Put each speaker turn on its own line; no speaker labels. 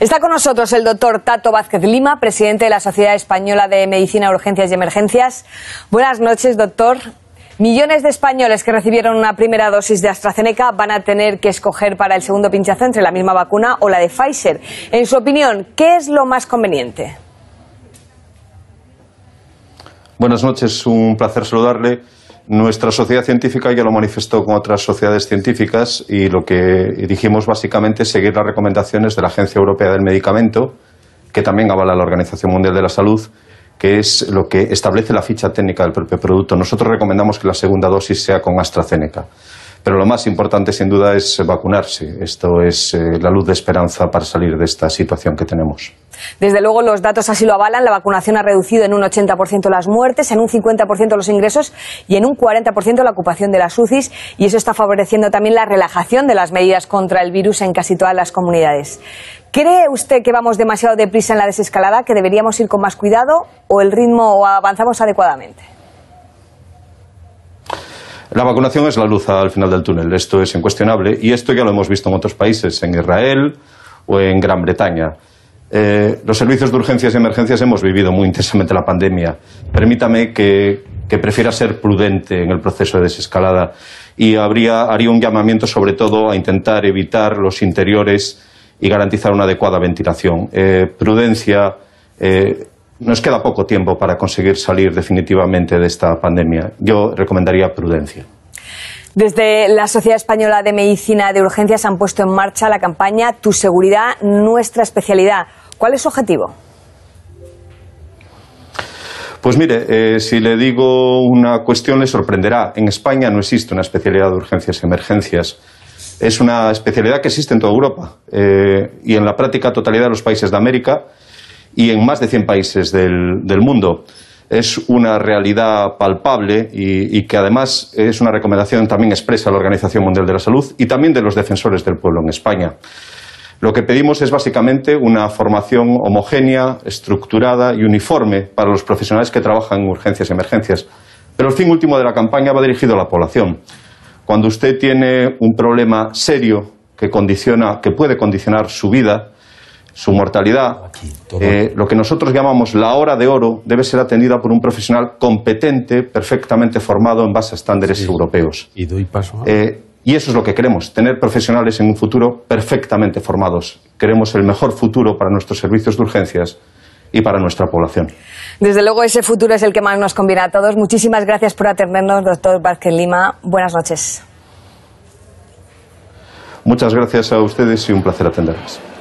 Está con nosotros el doctor Tato Vázquez Lima, presidente de la Sociedad Española de Medicina, Urgencias y Emergencias. Buenas noches, doctor. Millones de españoles que recibieron una primera dosis de AstraZeneca van a tener que escoger para el segundo pinchazo entre la misma vacuna o la de Pfizer. En su opinión, ¿qué es lo más conveniente?
Buenas noches, un placer saludarle. Nuestra sociedad científica ya lo manifestó con otras sociedades científicas y lo que dijimos básicamente es seguir las recomendaciones de la Agencia Europea del Medicamento, que también avala la Organización Mundial de la Salud, que es lo que establece la ficha técnica del propio producto. Nosotros recomendamos que la segunda dosis sea con AstraZeneca. Pero lo más importante, sin duda, es vacunarse. Esto es eh, la luz de esperanza para salir de esta situación que tenemos.
Desde luego, los datos así lo avalan. La vacunación ha reducido en un 80% las muertes, en un 50% los ingresos y en un 40% la ocupación de las UCIs. Y eso está favoreciendo también la relajación de las medidas contra el virus en casi todas las comunidades. ¿Cree usted que vamos demasiado deprisa en la desescalada, que deberíamos ir con más cuidado o el ritmo o avanzamos adecuadamente?
La vacunación es la luz al final del túnel, esto es incuestionable y esto ya lo hemos visto en otros países, en Israel o en Gran Bretaña. Eh, los servicios de urgencias y emergencias hemos vivido muy intensamente la pandemia. Permítame que, prefiera ser prudente en el proceso de desescalada y habría, haría un llamamiento sobre todo a intentar evitar los interiores y garantizar una adecuada ventilación. Eh, prudencia, eh, nos queda poco tiempo para conseguir salir definitivamente de esta pandemia. Yo recomendaría prudencia.
Desde la Sociedad Española de Medicina de Urgencias han puesto en marcha la campaña Tu seguridad, nuestra especialidad. ¿Cuál es su objetivo?
Pues mire, eh, si le digo una cuestión le sorprenderá. En España no existe una especialidad de urgencias y emergencias. Es una especialidad que existe en toda Europa eh, y en la práctica totalidad de los países de América y en más de 100 países del, mundo. Es una realidad palpable y, que además es una recomendación también expresa ...a la Organización Mundial de la Salud y también de los defensores del pueblo en España. Lo que pedimos es básicamente una formación homogénea, estructurada y uniforme para los profesionales que trabajan en urgencias y emergencias. Pero el fin último de la campaña va dirigido a la población. Cuando usted tiene un problema serio que, condiciona, que puede condicionar su vida, su mortalidad, eh, lo que nosotros llamamos la hora de oro debe ser atendida por un profesional competente, perfectamente formado en base a estándares europeos. Y eh, y eso es lo que queremos, tener profesionales en un futuro perfectamente formados. Queremos el mejor futuro para nuestros servicios de urgencias y para nuestra población.
Desde luego ese futuro es el que más nos conviene a todos. Muchísimas gracias por atendernos, doctor Vázquez Lima. Buenas noches.
Muchas gracias a ustedes y un placer atenderles.